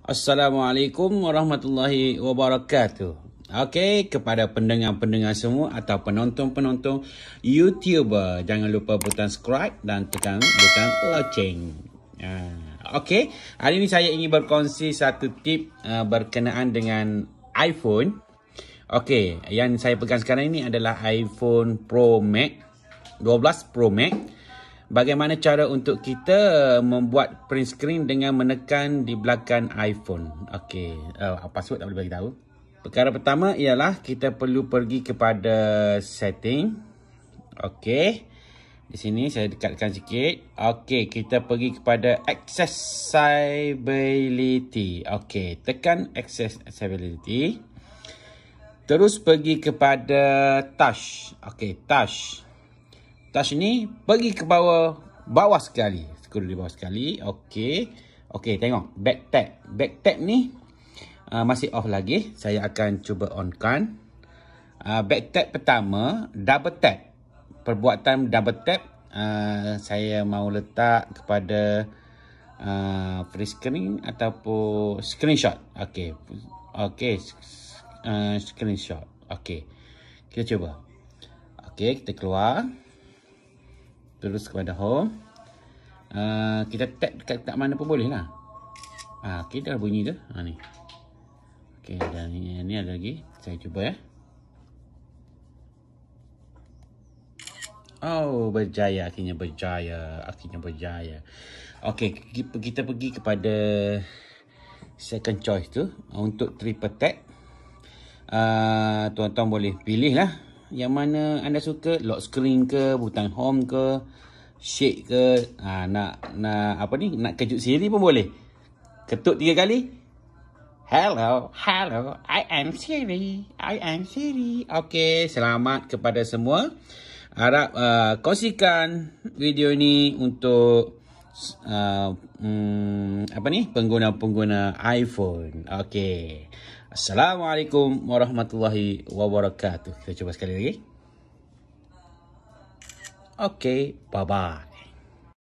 Assalamualaikum warahmatullahi wabarakatuh. Okey, kepada pendengar-pendengar semua atau penonton-penonton YouTuber, jangan lupa butang subscribe dan tekan butang lonceng. Ah, okey, hari ini saya ingin berkongsi satu tip ah, berkenaan dengan iPhone. Okey, yang saya pegang sekarang ini adalah iPhone Pro Max 12 Pro Max bagaimana cara untuk kita uh, membuat print screen dengan menekan di belakang iPhone. Okey, uh, password tak boleh bagi tahu. Perkara pertama ialah kita perlu pergi kepada setting. Okey. Di sini saya dekatkan sikit. Okey, kita pergi kepada accessibility. Okey, tekan accessibility. Terus pergi kepada touch. Okey, touch touch ni pergi ke bawah bawah sekali scroll di bawah sekali okey okey tengok back tab back tab ni uh, masih off lagi saya akan cuba onkan uh, back tab pertama double tab perbuatan double tap uh, saya mau letak kepada uh, free screen ataupun screenshot okey okey uh, screenshot okey kita cuba okey kita keluar terus kepada home. Uh, ah, kita tap dekat, dekat mana pun boleh lah. Ha, ah, okay, dah bunyi tu. Ha, ni. Okay, dan ini ni ada lagi. Saya cuba ya. Oh, berjaya. Akhirnya berjaya. Akhirnya berjaya. Okay, kita pergi kepada second choice tu. Untuk triple tap. Tuan-tuan uh, boleh pilih lah yang mana anda suka lock screen ke butang home ke shake ke ha, nak nak apa ni nak kejut siri pun boleh ketuk tiga kali hello hello i am siri i am siri okey selamat kepada semua harap uh, kongsikan video ni untuk uh, mm, apa ni pengguna-pengguna iPhone. Okey. Assalamualaikum warahmatullahi wabarakatuh. Kita cuba sekali lagi. Okey, bye-bye.